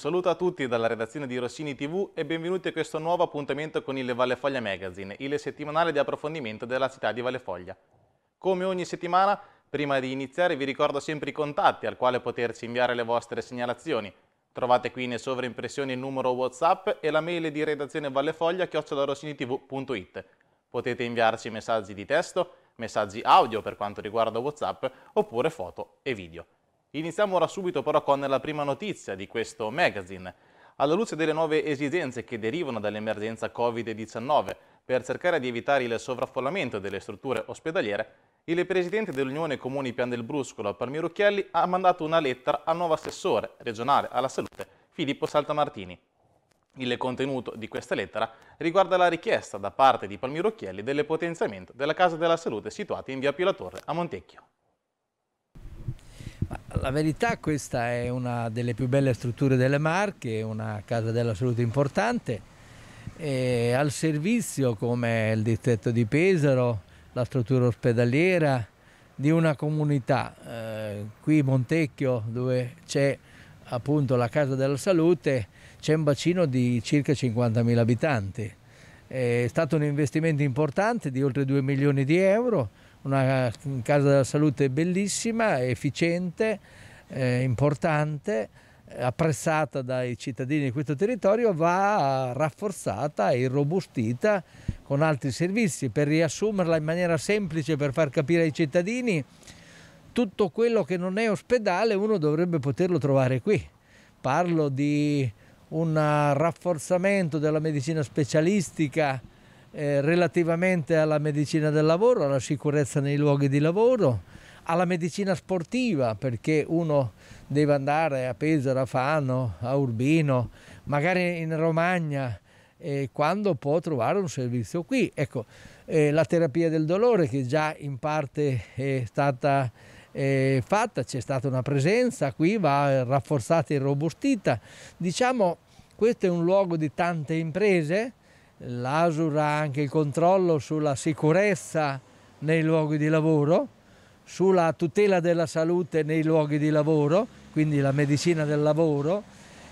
Un saluto a tutti dalla redazione di Rossini TV e benvenuti a questo nuovo appuntamento con il Valle Foglia Magazine, il settimanale di approfondimento della città di Valle Foglia. Come ogni settimana, prima di iniziare vi ricordo sempre i contatti al quale poterci inviare le vostre segnalazioni. Trovate qui in sovraimpressione il numero WhatsApp e la mail di redazione vallefoglia-rossinitv.it. Potete inviarci messaggi di testo, messaggi audio per quanto riguarda WhatsApp, oppure foto e video. Iniziamo ora subito però con la prima notizia di questo magazine. Alla luce delle nuove esigenze che derivano dall'emergenza Covid-19 per cercare di evitare il sovraffollamento delle strutture ospedaliere, il presidente dell'Unione Comuni Pian del Bruscolo, Palmiro Chielli, ha mandato una lettera al nuovo assessore regionale alla salute, Filippo Saltamartini. Il contenuto di questa lettera riguarda la richiesta da parte di Palmiro Chielli del potenziamento della Casa della Salute situata in via Pilatorre a Montecchio. La verità questa è una delle più belle strutture delle Marche, una casa della salute importante e al servizio come il distretto di Pesaro, la struttura ospedaliera di una comunità. Eh, qui Montecchio dove c'è appunto la casa della salute c'è un bacino di circa 50.000 abitanti. È stato un investimento importante di oltre 2 milioni di euro una casa della salute bellissima, efficiente, eh, importante, apprezzata dai cittadini di questo territorio, va rafforzata e robustita con altri servizi per riassumerla in maniera semplice, per far capire ai cittadini tutto quello che non è ospedale uno dovrebbe poterlo trovare qui. Parlo di un rafforzamento della medicina specialistica eh, relativamente alla medicina del lavoro, alla sicurezza nei luoghi di lavoro, alla medicina sportiva, perché uno deve andare a Pesaro, a Fano, a Urbino, magari in Romagna, eh, quando può trovare un servizio qui. Ecco, eh, la terapia del dolore che già in parte è stata eh, fatta, c'è stata una presenza qui, va rafforzata e robustita. Diciamo, questo è un luogo di tante imprese L'ASUR ha anche il controllo sulla sicurezza nei luoghi di lavoro, sulla tutela della salute nei luoghi di lavoro, quindi la medicina del lavoro,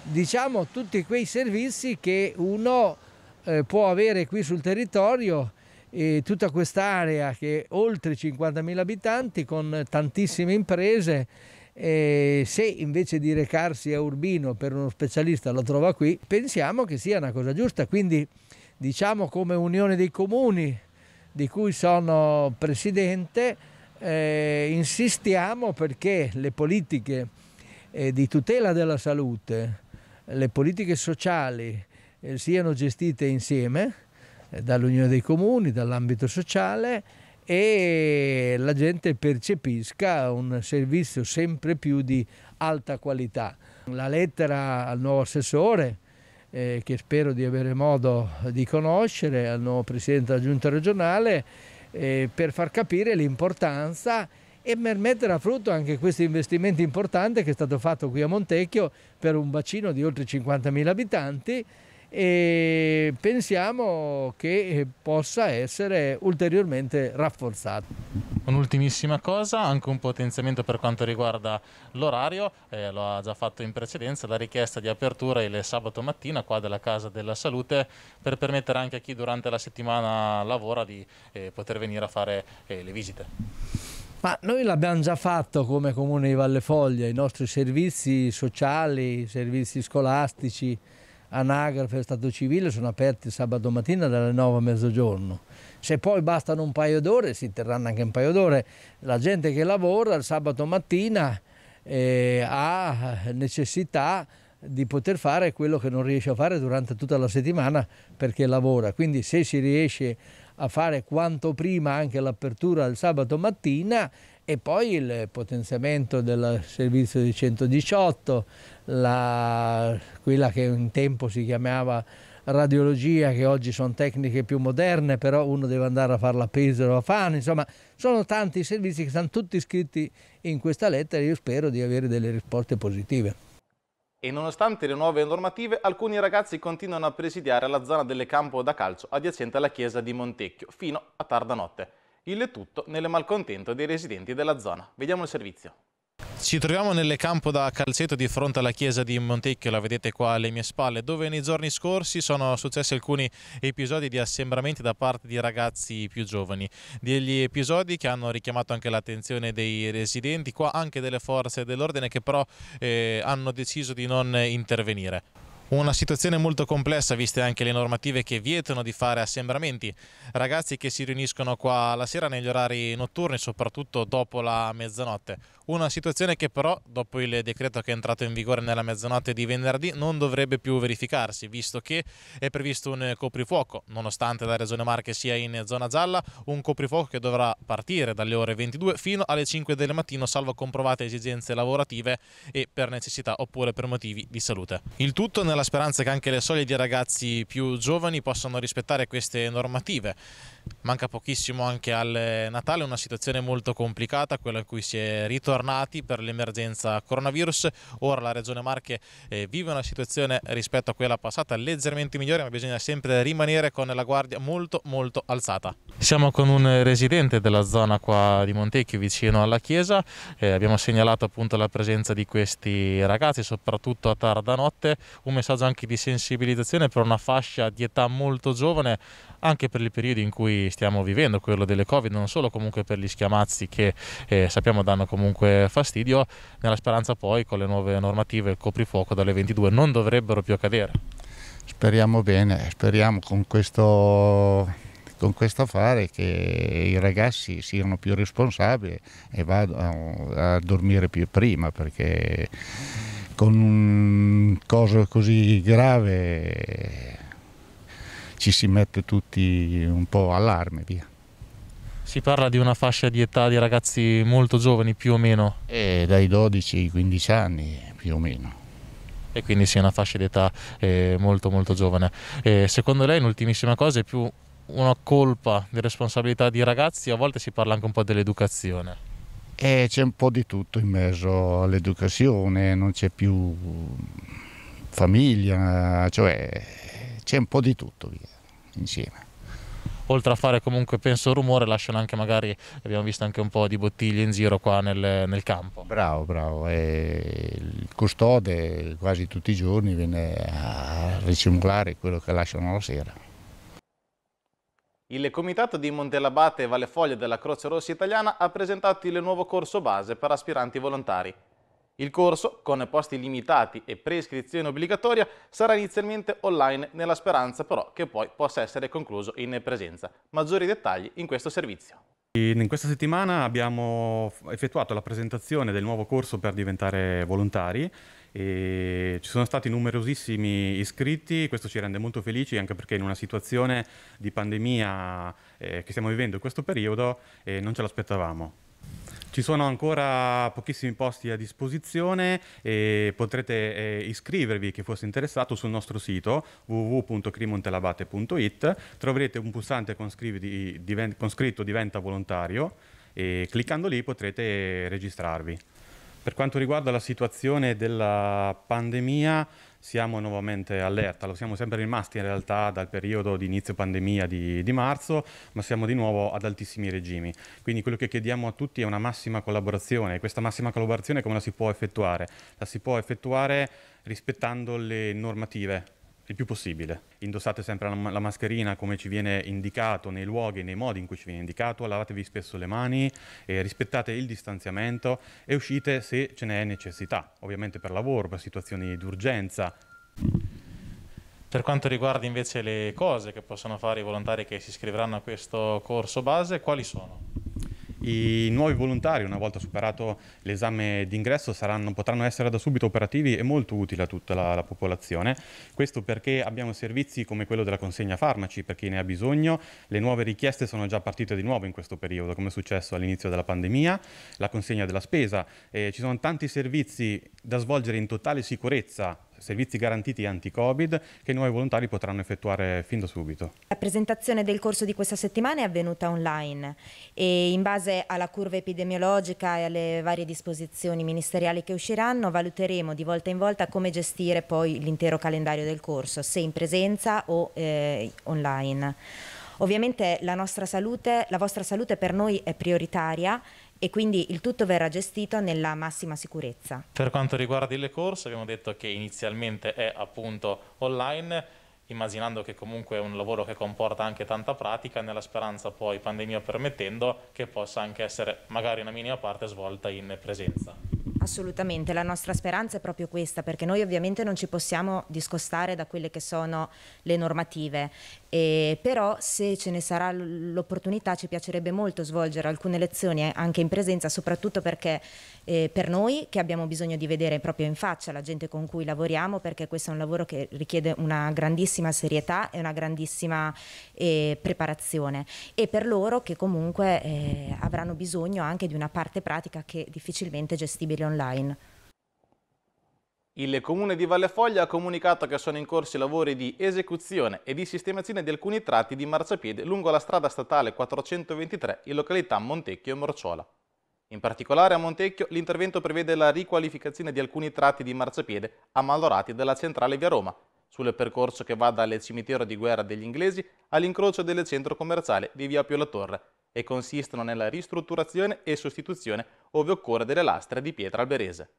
diciamo tutti quei servizi che uno eh, può avere qui sul territorio e tutta quest'area che è oltre 50.000 abitanti con tantissime imprese e se invece di recarsi a Urbino per uno specialista lo trova qui pensiamo che sia una cosa giusta quindi diciamo come Unione dei Comuni di cui sono presidente, eh, insistiamo perché le politiche eh, di tutela della salute, le politiche sociali eh, siano gestite insieme eh, dall'Unione dei Comuni, dall'ambito sociale e la gente percepisca un servizio sempre più di alta qualità. La lettera al nuovo assessore eh, che spero di avere modo di conoscere, al nuovo Presidente della Giunta regionale, eh, per far capire l'importanza e per mettere a frutto anche questo investimento importante che è stato fatto qui a Montecchio per un bacino di oltre 50.000 abitanti e pensiamo che eh, possa essere ulteriormente rafforzato. Un'ultimissima cosa, anche un potenziamento per quanto riguarda l'orario, eh, lo ha già fatto in precedenza, la richiesta di apertura il sabato mattina qua della Casa della Salute per permettere anche a chi durante la settimana lavora di eh, poter venire a fare eh, le visite. Ma noi l'abbiamo già fatto come Comune di Valle Foglia, i nostri servizi sociali, i servizi scolastici, anagrafe e stato civile sono aperti sabato mattina dalle 9 a mezzogiorno. Se poi bastano un paio d'ore, si terranno anche un paio d'ore, la gente che lavora il sabato mattina eh, ha necessità di poter fare quello che non riesce a fare durante tutta la settimana perché lavora. Quindi se si riesce a fare quanto prima anche l'apertura il sabato mattina e poi il potenziamento del servizio di 118, la, quella che un tempo si chiamava radiologia, che oggi sono tecniche più moderne, però uno deve andare a farla a Pesaro, a Fano, insomma, sono tanti i servizi che sono tutti scritti in questa lettera e io spero di avere delle risposte positive. E nonostante le nuove normative, alcuni ragazzi continuano a presidiare la zona delle campo da calcio adiacente alla chiesa di Montecchio, fino a tarda notte. Il tutto nelle malcontento dei residenti della zona. Vediamo il servizio. Ci troviamo nel campo da calzetto di fronte alla chiesa di Montecchio, la vedete qua alle mie spalle, dove nei giorni scorsi sono successi alcuni episodi di assembramenti da parte di ragazzi più giovani. Degli episodi che hanno richiamato anche l'attenzione dei residenti, qua anche delle forze dell'ordine che però eh, hanno deciso di non intervenire. Una situazione molto complessa viste anche le normative che vietano di fare assembramenti. Ragazzi che si riuniscono qua la sera negli orari notturni, soprattutto dopo la mezzanotte. Una situazione che però, dopo il decreto che è entrato in vigore nella mezzanotte di venerdì, non dovrebbe più verificarsi, visto che è previsto un coprifuoco, nonostante la Regione Marche sia in zona gialla, un coprifuoco che dovrà partire dalle ore 22 fino alle 5 del mattino, salvo comprovate esigenze lavorative e per necessità oppure per motivi di salute. Il tutto nella speranza che anche le soglie di ragazzi più giovani possano rispettare queste normative manca pochissimo anche al Natale, una situazione molto complicata, quella in cui si è ritornati per l'emergenza coronavirus. Ora la Regione Marche eh, vive una situazione rispetto a quella passata leggermente migliore, ma bisogna sempre rimanere con la guardia molto molto alzata. Siamo con un residente della zona qua di Montecchio, vicino alla chiesa. Eh, abbiamo segnalato appunto la presenza di questi ragazzi, soprattutto a tarda notte. Un messaggio anche di sensibilizzazione per una fascia di età molto giovane anche per il periodo in cui stiamo vivendo, quello delle Covid, non solo comunque per gli schiamazzi che eh, sappiamo danno comunque fastidio, nella speranza poi con le nuove normative il coprifuoco dalle 22 non dovrebbero più accadere. Speriamo bene, speriamo con questo, con questo affare che i ragazzi siano più responsabili e vadano a dormire più prima perché con un coso così grave ci si mette tutti un po' allarme, via. Si parla di una fascia di età di ragazzi molto giovani più o meno? Eh, dai 12 ai 15 anni più o meno. E quindi sì, una fascia di età eh, molto molto giovane. Eh, secondo lei, un'ultimissima cosa, è più una colpa di responsabilità di ragazzi, a volte si parla anche un po' dell'educazione. Eh, c'è un po' di tutto in mezzo all'educazione, non c'è più famiglia, cioè c'è un po' di tutto. Via insieme. Oltre a fare comunque penso rumore, lasciano anche magari, abbiamo visto anche un po' di bottiglie in giro qua nel, nel campo. Bravo, bravo. E il custode quasi tutti i giorni viene a ricimolare quello che lasciano la sera. Il comitato di Montelabate e Vallefoglio della Croce Rossa Italiana ha presentato il nuovo corso base per aspiranti volontari. Il corso, con posti limitati e prescrizione obbligatoria, sarà inizialmente online nella speranza però che poi possa essere concluso in presenza. Maggiori dettagli in questo servizio. In questa settimana abbiamo effettuato la presentazione del nuovo corso per diventare volontari e ci sono stati numerosissimi iscritti, questo ci rende molto felici anche perché in una situazione di pandemia eh, che stiamo vivendo in questo periodo eh, non ce l'aspettavamo. Ci sono ancora pochissimi posti a disposizione e potrete eh, iscrivervi chi fosse interessato sul nostro sito www.crimontelabate.it. Troverete un pulsante con, scrivi, con scritto diventa volontario e cliccando lì potrete registrarvi. Per quanto riguarda la situazione della pandemia, siamo nuovamente allerta, lo siamo sempre rimasti in realtà dal periodo di inizio pandemia di, di, marzo, ma siamo di nuovo ad altissimi regimi. Quindi quello che chiediamo a tutti è una massima collaborazione. Questa massima collaborazione come la si può effettuare? La si può effettuare rispettando le normative il più possibile. Indossate sempre la, mascherina come ci viene indicato, nei luoghi e nei modi in cui ci viene indicato, lavatevi spesso le mani, eh, rispettate il distanziamento e uscite se ce n'è necessità, ovviamente per lavoro, per situazioni d'urgenza. Per quanto riguarda invece le cose che possono fare i volontari che si iscriveranno a questo corso base, quali sono? I nuovi volontari, una volta superato l'esame d'ingresso, potranno essere da subito operativi e molto utili a tutta la, la, popolazione. Questo perché abbiamo servizi come quello della consegna farmaci per chi ne ha bisogno. Le nuove richieste sono già partite di nuovo in questo periodo, come è successo all'inizio della pandemia, la consegna della spesa. Eh, ci sono tanti servizi da svolgere in totale sicurezza servizi garantiti anti-Covid che i nuovi volontari potranno effettuare fin da subito. La presentazione del corso di questa settimana è avvenuta online e in base alla curva epidemiologica e alle varie disposizioni ministeriali che usciranno valuteremo di volta in volta come gestire poi l'intero calendario del corso, se in presenza o eh, online. Ovviamente la nostra salute, la vostra salute per noi è prioritaria e quindi il tutto verrà gestito nella massima sicurezza. Per quanto riguarda le corse abbiamo detto che inizialmente è appunto online immaginando che comunque è un lavoro che comporta anche tanta pratica, nella speranza poi, pandemia permettendo, che possa anche essere magari una minima parte svolta in presenza. Assolutamente, la nostra speranza è proprio questa, perché noi ovviamente non ci possiamo discostare da quelle che sono le normative e però se ce ne sarà l'opportunità ci piacerebbe molto svolgere alcune lezioni eh, anche in presenza, soprattutto perché eh, per noi che abbiamo bisogno di vedere proprio in faccia la gente con cui lavoriamo, perché questo è un lavoro che richiede una grandissima serietà e una grandissima eh, preparazione e per loro che comunque eh, avranno bisogno anche di una parte pratica che è difficilmente gestibile online. Il comune di Vallefoglia ha comunicato che sono in corso i lavori di esecuzione e di sistemazione di alcuni tratti di marciapiede lungo la strada statale 423 in località Montecchio e Morciola. In particolare a Montecchio l'intervento prevede la riqualificazione di alcuni tratti di marciapiede ammalorati dalla centrale via Roma, sul percorso che va dal cimitero di guerra degli inglesi all'incrocio del centro commerciale di via Pio La Torre e consistono nella ristrutturazione e sostituzione, ove occorre, delle lastre di pietra alberese.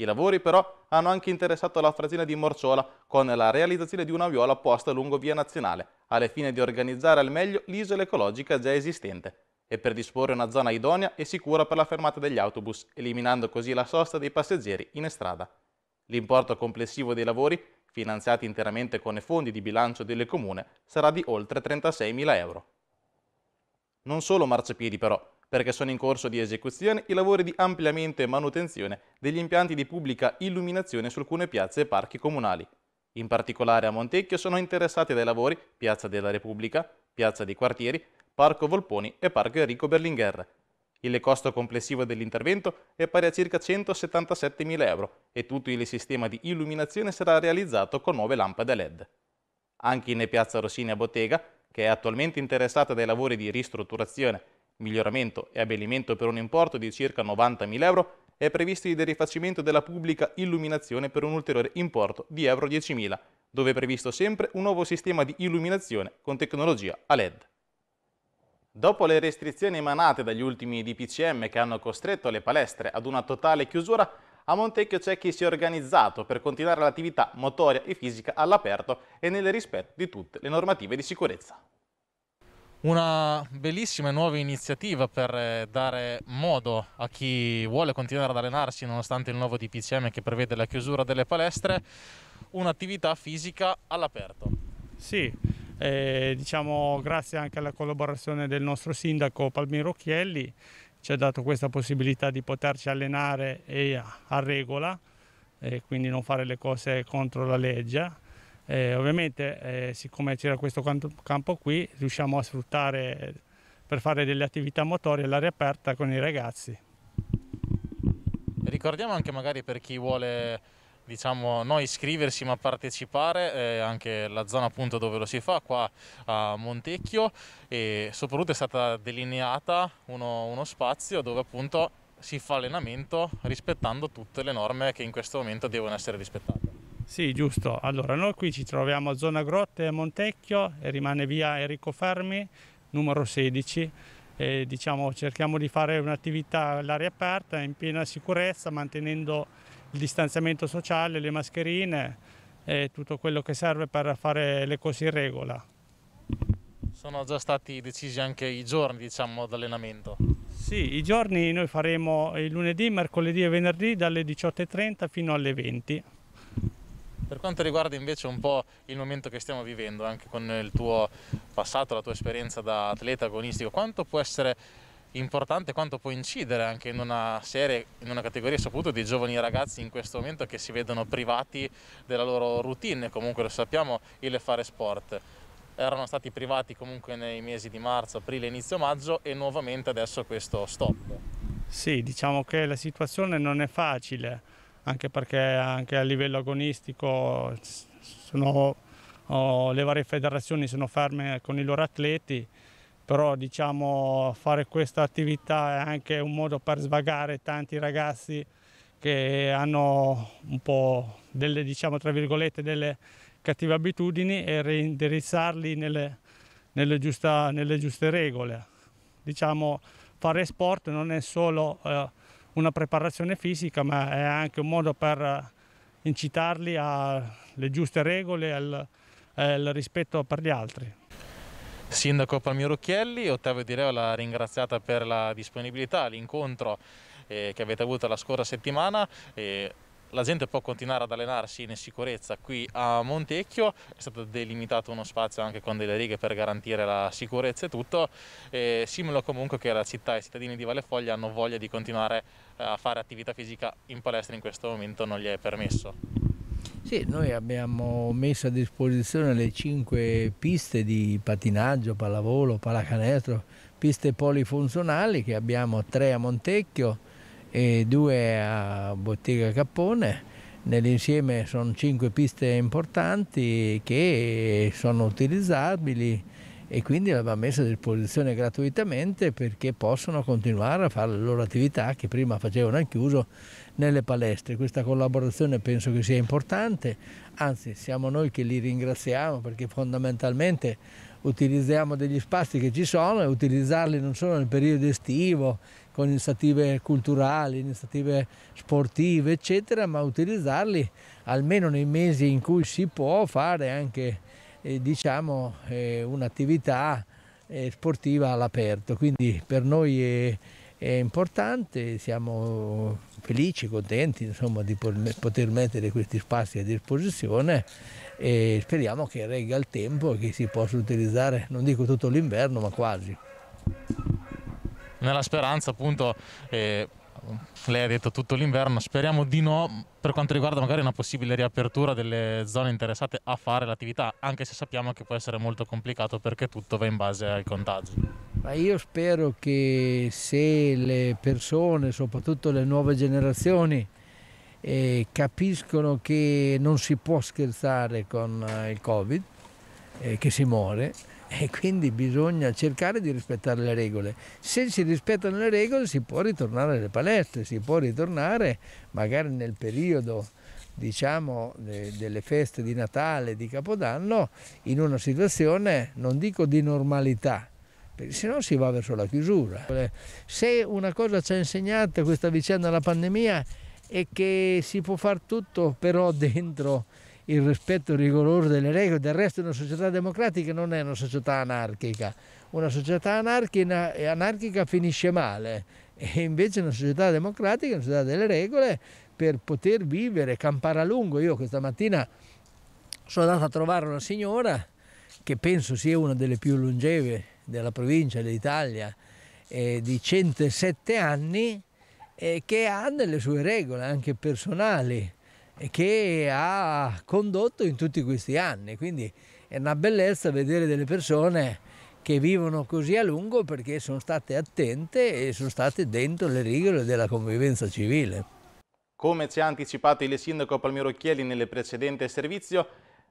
I lavori però hanno anche interessato la frazione di Morciola con la realizzazione di una viola posta lungo via nazionale, alle fine di organizzare al meglio l'isola ecologica già esistente e per disporre una zona idonea e sicura per la fermata degli autobus, eliminando così la sosta dei passeggeri in strada. L'importo complessivo dei lavori, finanziati interamente con i fondi di bilancio delle comune, sarà di oltre 36.000 euro. Non solo marciapiedi però, perché sono in corso di esecuzione i lavori di ampliamento e manutenzione degli impianti di pubblica illuminazione su alcune piazze e parchi comunali. In particolare a Montecchio sono interessati dai lavori Piazza della Repubblica, Piazza dei Quartieri, Parco Volponi e Parco Enrico Berlinguer. Il costo complessivo dell'intervento è pari a circa 177.000 euro e tutto il sistema di illuminazione sarà realizzato con nuove lampade LED. Anche in Piazza Rossini a Bottega, che è attualmente interessata dai lavori di ristrutturazione miglioramento e abbellimento per un importo di circa 90.000 euro è previsto il rifacimento della pubblica illuminazione per un ulteriore importo di euro 10.000, dove è previsto sempre un nuovo sistema di illuminazione con tecnologia a LED. Dopo le restrizioni emanate dagli ultimi DPCM che hanno costretto le palestre ad una totale chiusura, a Montecchio c'è chi si è organizzato per continuare l'attività motoria e fisica all'aperto e nel rispetto di tutte le normative di sicurezza. Una bellissima e nuova iniziativa per eh, dare modo a chi vuole continuare ad allenarsi nonostante il nuovo DPCM che prevede la chiusura delle palestre, un'attività fisica all'aperto. Sì, eh, diciamo grazie anche alla collaborazione del nostro sindaco Palmiro Chielli ci ha dato questa possibilità di poterci allenare a, a regola e quindi non fare le cose contro la legge eh, ovviamente eh, siccome c'era questo campo qui riusciamo a sfruttare per fare delle attività motorie all'aria aperta con i ragazzi. Ricordiamo anche magari per chi vuole diciamo non iscriversi ma partecipare eh, anche la zona appunto dove lo si fa qua a Montecchio e soprattutto è stata delineata uno, uno spazio dove appunto si fa allenamento rispettando tutte le norme che in questo momento devono essere rispettate. Sì, giusto. Allora, noi qui ci troviamo a zona Grotte Montecchio e rimane via Enrico Fermi, numero 16. E, diciamo, cerchiamo di fare un'attività all'aria aperta in piena sicurezza, mantenendo il distanziamento sociale, le mascherine e tutto quello che serve per fare le cose in regola. Sono già stati decisi anche i giorni diciamo, d'allenamento? Sì, i giorni noi faremo il lunedì, mercoledì e venerdì dalle 18.30 fino alle 20. Per quanto riguarda invece un po' il momento che stiamo vivendo, anche con il tuo passato, la tua esperienza da atleta agonistico, quanto può essere importante, quanto può incidere anche in una serie, in una categoria soprattutto di giovani ragazzi in questo momento che si vedono privati della loro routine, comunque lo sappiamo, il fare sport erano stati privati comunque nei mesi di marzo, aprile, inizio maggio e nuovamente adesso questo stop. Sì, diciamo che la situazione non è facile anche perché anche a livello agonistico sono, oh, le varie federazioni sono ferme con i loro atleti, però diciamo fare questa attività è anche un modo per svagare tanti ragazzi che hanno un po' delle, diciamo, tra virgolette, delle cattive abitudini e reindirizzarli nelle, nelle, giusta, nelle giuste regole. Diciamo, fare sport non è solo... Eh, una preparazione fisica, ma è anche un modo per eh, incitarli alle giuste regole e al, al rispetto per gli altri. Sindaco Palmiro Chielli, Ottavio Di Leo l'ha ringraziata per la disponibilità, l'incontro eh, che avete avuto la scorsa settimana. Eh, la gente può continuare ad allenarsi in sicurezza qui a Montecchio, è stato delimitato uno spazio anche con delle righe per garantire la sicurezza e tutto, e simulo comunque che la città e i cittadini di Valle Foglia hanno voglia di continuare eh, a fare attività fisica in palestra in questo momento non gli è permesso. Sì, noi abbiamo messo a disposizione le cinque piste di patinaggio, pallavolo, pallacanestro, piste polifunzionali che abbiamo tre a Montecchio, e due a Bottega Capone. Nell'insieme sono cinque piste importanti che sono utilizzabili e quindi l'abbiamo messa a disposizione gratuitamente perché possono continuare a fare le loro attività che prima facevano al chiuso nelle palestre. Questa collaborazione penso che sia importante, anzi siamo noi che li ringraziamo perché fondamentalmente utilizziamo degli spazi che ci sono e utilizzarli non solo nel periodo estivo con iniziative culturali, iniziative sportive, eccetera, ma utilizzarli almeno nei mesi in cui si può fare anche eh, diciamo, eh, un'attività eh, sportiva all'aperto. Quindi per noi è, è, importante, siamo felici, contenti insomma, di poter mettere questi spazi a disposizione e speriamo che regga il tempo e che si possa utilizzare, non dico tutto l'inverno, ma quasi nella speranza appunto eh, lei ha detto tutto l'inverno, speriamo di no per quanto riguarda magari una possibile riapertura delle zone interessate a fare l'attività, anche se sappiamo che può essere molto complicato perché tutto va in base ai contagi. Ma io spero che se le persone, soprattutto le nuove generazioni, eh, capiscono che non si può scherzare con eh, il Covid, eh, che si muore, e quindi bisogna cercare di rispettare le regole. Se si rispettano le regole si può ritornare alle palestre, si può ritornare magari nel periodo diciamo, delle feste di Natale, di Capodanno, in una situazione non dico di normalità, perché se no si va verso la chiusura. Se una cosa ci ha insegnato questa vicenda della pandemia è che si può fare tutto però dentro il rispetto rigoroso delle regole. Del resto una società democratica non è una società anarchica. Una società anarchica, eh, anarchica finisce male e invece una società democratica una società delle regole per poter vivere, campare a lungo. Io questa mattina sono andato a trovare una signora che penso sia una delle più longeve della provincia d'Italia, eh, di 107 anni, eh, che ha delle sue regole anche personali che ha condotto in tutti questi anni. Quindi è una bellezza vedere delle persone che vivono così a lungo perché sono state attente e sono state dentro le regole della convivenza civile. Come ci ha anticipato il sindaco Palmiro Chieli nel precedente servizio,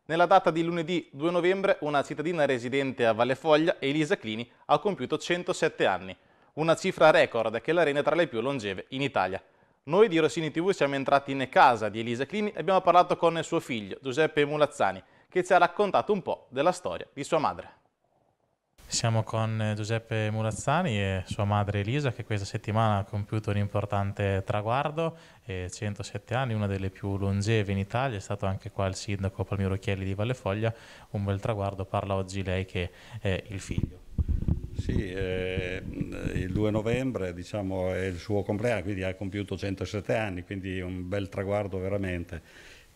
nella data di lunedì 2 novembre una cittadina residente a Valle Foglia, Elisa Clini, ha compiuto 107 anni, una cifra record che la rende tra le più longeve in Italia. Noi di Rossini TV siamo entrati in casa di Elisa Clini e abbiamo parlato con suo figlio Giuseppe Mulazzani che ci ha raccontato un po' della storia di sua madre. Siamo con eh, Giuseppe Mulazzani e sua madre Elisa che questa settimana ha compiuto un importante traguardo, 107 anni, una delle più longeve in Italia, è stato anche qua il sindaco Palmiro Chielli di Vallefoglia, un bel traguardo, parla oggi lei che è il figlio. Sì, eh, il 2 novembre diciamo, è il suo compleanno, quindi ha compiuto 107 anni, quindi un bel traguardo veramente.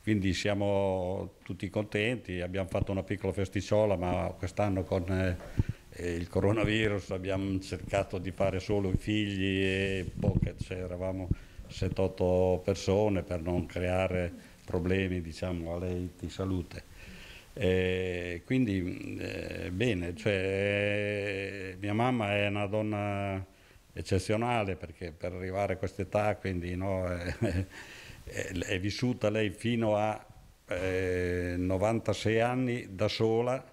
Quindi siamo tutti contenti, abbiamo fatto una piccola festicciola, ma quest'anno con eh, il coronavirus abbiamo cercato di fare solo i figli e poche, cioè, eravamo 7-8 persone per non creare problemi diciamo, a lei di salute. E quindi eh, bene, cioè, mia mamma è una donna eccezionale perché per arrivare a quest'età quindi, no, è, eh, è, è, vissuta lei fino a eh, 96 anni da sola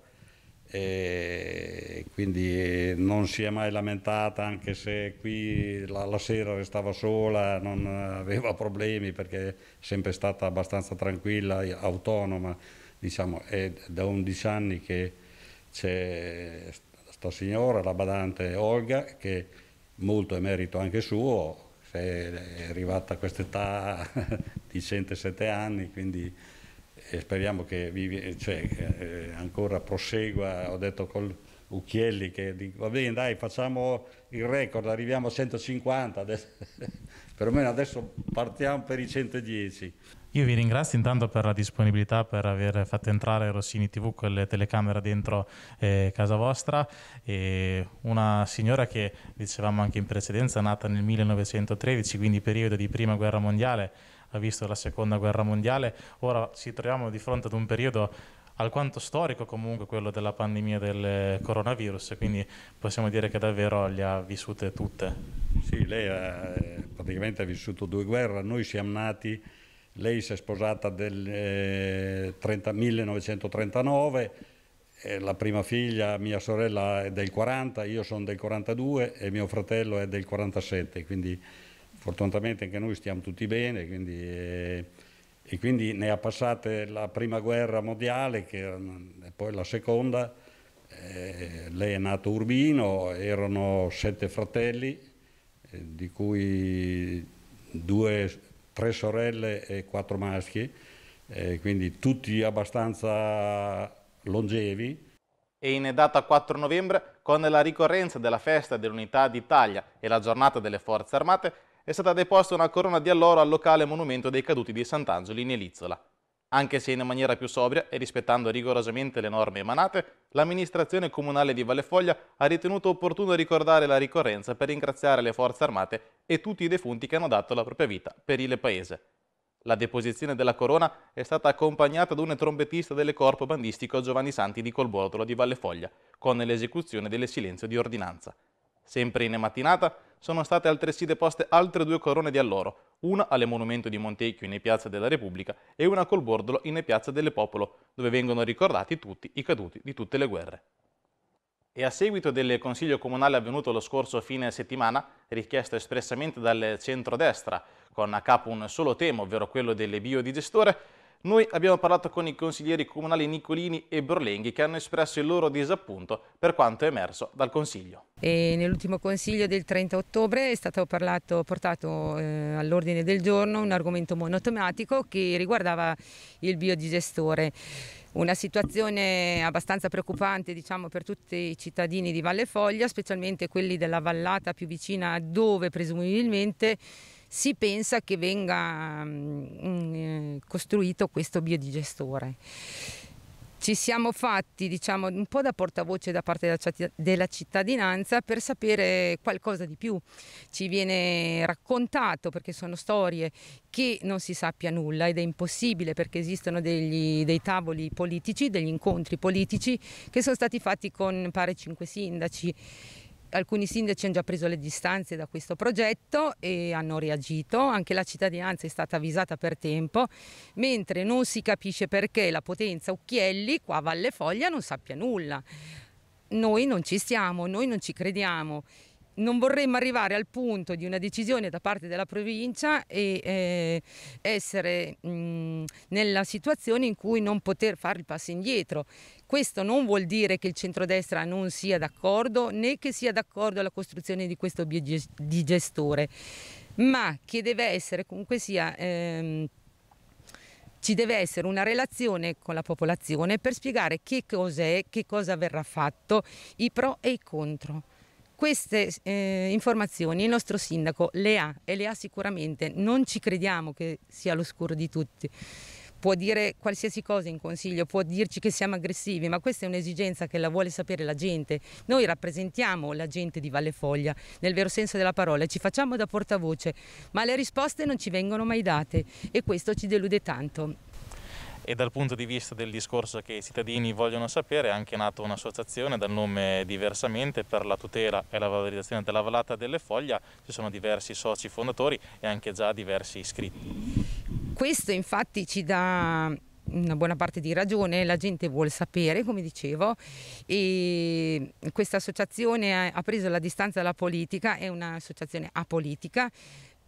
e quindi non si è mai lamentata anche se qui la, la sera restava sola, non aveva problemi perché è sempre stata abbastanza tranquilla, autonoma diciamo, è da 11 anni che c'è sta signora, la badante Olga, che molto è merito anche suo, è arrivata a quest'età di 107 anni, quindi eh, speriamo che vivi, eh, cioè, eh, ancora prosegua, ho detto col Ucchielli che dico, va bene dai facciamo il record, arriviamo a 150, adesso, perlomeno adesso partiamo per i 110. Io vi ringrazio intanto per la disponibilità, per aver fatto entrare Rossini TV con le telecamere dentro eh, casa vostra. E una signora che, dicevamo anche in precedenza, nata nel 1913, quindi periodo di prima guerra mondiale, ha visto la seconda guerra mondiale. Ora ci troviamo di fronte ad un periodo alquanto storico comunque quello della pandemia del coronavirus, quindi possiamo dire che davvero le ha vissute tutte. Sì, lei ha, eh, praticamente ha vissuto due guerre, noi siamo nati lei si è sposata nel eh, 1939, eh, la prima figlia, mia sorella, è del 40, io sono del 42 e mio fratello è del 47, quindi fortunatamente anche noi stiamo tutti bene, quindi, eh, e quindi ne ha passate la prima guerra mondiale che, mm, e poi la seconda, eh, lei è nato Urbino, erano sette fratelli, eh, di cui due tre sorelle e quattro maschi, eh, quindi tutti abbastanza longevi. E in data 4 novembre, con la ricorrenza della festa dell'unità d'Italia e la giornata delle forze armate, è stata deposta una corona di alloro al locale monumento dei caduti di Sant'Angelo in Elizola. Anche se in maniera più sobria e rispettando rigorosamente le norme emanate, l'amministrazione comunale di Vallefoglia ha ritenuto opportuno ricordare la ricorrenza per ringraziare le forze armate e tutti i defunti che hanno dato la propria vita per il paese. La deposizione della corona è stata accompagnata da un trombettista del corpo bandistico Giovanni Santi di Colbotolo di Vallefoglia, con l'esecuzione del silenzio di ordinanza. Sempre in mattinata sono state altresì deposte altre due corone di alloro, una alle Monumento di Montecchio in Piazza della Repubblica e una col Bordolo in Piazza del Popolo, dove vengono ricordati tutti i caduti di tutte le guerre. E a seguito del Consiglio Comunale avvenuto lo scorso fine settimana, richiesto espressamente dal centrodestra, con a capo un solo tema, ovvero quello del biodigestore, noi abbiamo parlato con i consiglieri comunali Nicolini e Borlenghi che hanno espresso il loro disappunto per quanto è emerso dal Consiglio. nell'ultimo Consiglio del 30 ottobre è stato parlato, portato eh, all'ordine del giorno un argomento monotematico che riguardava il biodigestore. Una situazione abbastanza preoccupante diciamo, per tutti i cittadini di Valle Foglia, specialmente quelli della vallata più vicina dove presumibilmente si pensa che venga mh, mm, eh, costruito questo biodigestore. Ci siamo fatti diciamo, un po' da portavoce da parte della cittadinanza per sapere qualcosa di più. Ci viene raccontato, perché sono storie, che non si sappia nulla ed è impossibile perché esistono degli, dei tavoli politici, degli incontri politici che sono stati fatti con pare cinque sindaci Alcuni sindaci hanno già preso le distanze da questo progetto e hanno reagito, anche la cittadinanza è stata avvisata per tempo, mentre non si capisce perché la potenza Ucchielli qua a Valle Foglia non sappia nulla. Noi non ci stiamo, noi non ci crediamo non vorremmo arrivare al punto di una decisione da parte della provincia e eh, essere mh, nella situazione in cui non poter fare il passo indietro. Questo non vuol dire che il centrodestra non sia d'accordo né che sia d'accordo alla costruzione di questo digestore, ma che deve essere comunque sia... Ehm, ci deve essere una relazione con la popolazione per spiegare che cos'è, che cosa verrà fatto, i pro e i contro. Queste eh, informazioni il nostro sindaco le ha e le ha sicuramente, non ci crediamo che sia all'oscuro di tutti. Può dire qualsiasi cosa in consiglio, può dirci che siamo aggressivi, ma questa è un'esigenza che la vuole sapere la gente. Noi rappresentiamo la gente di Valle Foglia, nel vero senso della parola, ci facciamo da portavoce, ma le risposte non ci vengono mai date e questo ci delude tanto e dal punto di vista del discorso che i cittadini vogliono sapere è anche nata un'associazione dal nome Diversamente per la tutela e la valorizzazione della vallata delle foglia, ci sono diversi soci fondatori e anche già diversi iscritti. Questo infatti ci dà una buona parte di ragione, la gente vuole sapere, come dicevo, e questa associazione ha preso la distanza dalla politica, è un'associazione apolitica,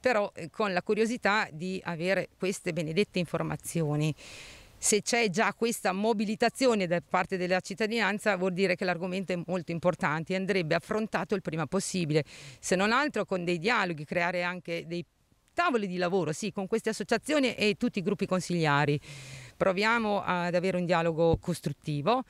però eh, con la curiosità di avere queste benedette informazioni se c'è già questa mobilitazione da parte della cittadinanza vuol dire che l'argomento è molto importante e andrebbe affrontato il prima possibile, se non altro con dei dialoghi, creare anche dei tavoli di lavoro, sì, con queste associazioni e tutti i gruppi consigliari. Proviamo ad avere un dialogo costruttivo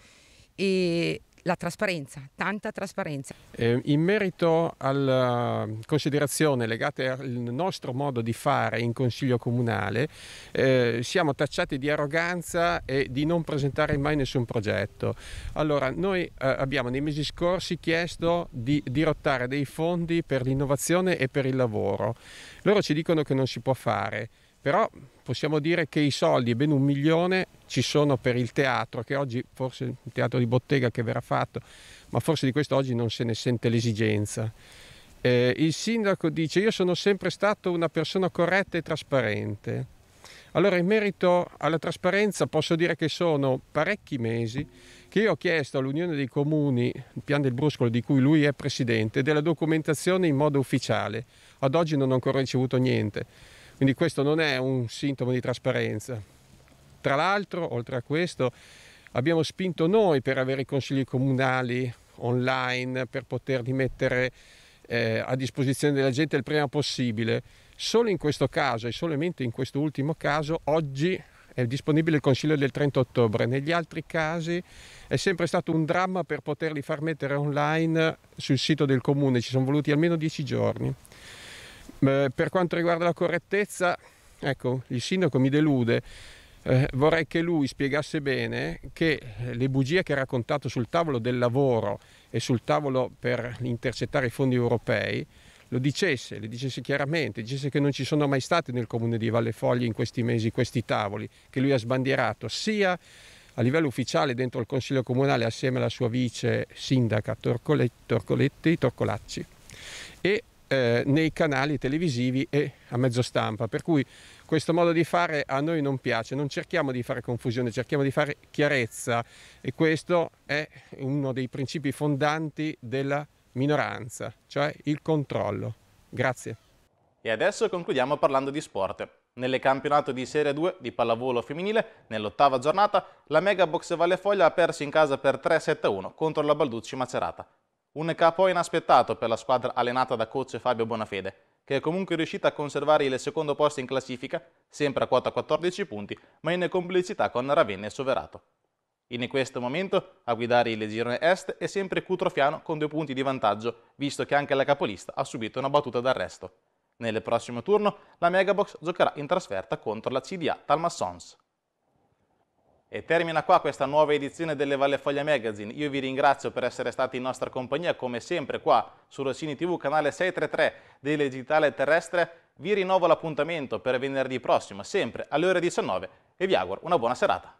e la trasparenza, tanta trasparenza. Eh, in merito alla eh, considerazione legata al nostro modo di fare in Consiglio Comunale, eh, siamo tacciati di arroganza e di non presentare mai nessun progetto. Allora, noi eh, abbiamo nei mesi scorsi chiesto di dirottare dei fondi per l'innovazione e per il lavoro. Loro ci dicono che non si può fare. Però possiamo dire che i soldi, ben un milione, ci sono per il teatro, che oggi forse è un teatro di bottega che verrà fatto, ma forse di questo oggi non se ne sente l'esigenza. Eh, il sindaco dice io sono sempre stato una persona corretta e trasparente. Allora in merito alla trasparenza posso dire che sono parecchi mesi che io ho chiesto all'Unione dei Comuni, il Pian del Bruscolo di cui lui è presidente, della documentazione in modo ufficiale. Ad oggi non ho ancora ricevuto niente quindi questo non è un sintomo di trasparenza. Tra l'altro, oltre a questo, abbiamo spinto noi per avere i consigli comunali online, per poterli mettere eh, a disposizione della gente il prima possibile. Solo in questo caso e solamente in questo ultimo caso, oggi è disponibile il consiglio del 30 ottobre. Negli altri casi è sempre stato un dramma per poterli far mettere online sul sito del comune, ci sono voluti almeno dieci giorni. Beh, per quanto riguarda la correttezza, ecco, il sindaco mi delude. Eh, vorrei che lui spiegasse bene che eh, le bugie che ha raccontato sul tavolo del lavoro e sul tavolo per intercettare i fondi europei lo dicesse, le dicesse chiaramente, dicesse che non ci sono mai stati nel comune di Valle Foglie in questi mesi questi tavoli che lui ha sbandierato sia a livello ufficiale dentro il Consiglio Comunale assieme alla sua vice sindaca Torcoletti, Torcolacci e eh, nei canali televisivi e a mezzo stampa. Per cui questo modo di fare a noi non piace, non cerchiamo di fare confusione, cerchiamo di fare chiarezza e questo è uno dei principi fondanti della minoranza, cioè il controllo. Grazie. E adesso concludiamo parlando di sport. Nelle campionato di Serie 2 di pallavolo femminile, nell'ottava giornata, la Mega Box Valle Foglia ha perso in casa per 3-7-1 contro la Balducci Macerata. Un capo inaspettato per la squadra allenata da coach Fabio Bonafede, che è comunque riuscita a conservare il secondo posto in classifica, sempre a quota 14 punti, ma in complicità con Ravenna e Soverato. In questo momento a guidare il girone est è sempre Cutrofiano con due punti di vantaggio, visto che anche la capolista ha subito una battuta d'arresto. Nel prossimo turno la Megabox giocherà in trasferta contro la CDA Talmassons. E termina qua questa nuova edizione delle Valle Foglia Magazine. Io vi ringrazio per essere stati in nostra compagnia, come sempre qua su Rossini TV, canale 633 del Digitale Terrestre. Vi rinnovo l'appuntamento per venerdì prossimo, sempre alle ore 19 e vi auguro una buona serata.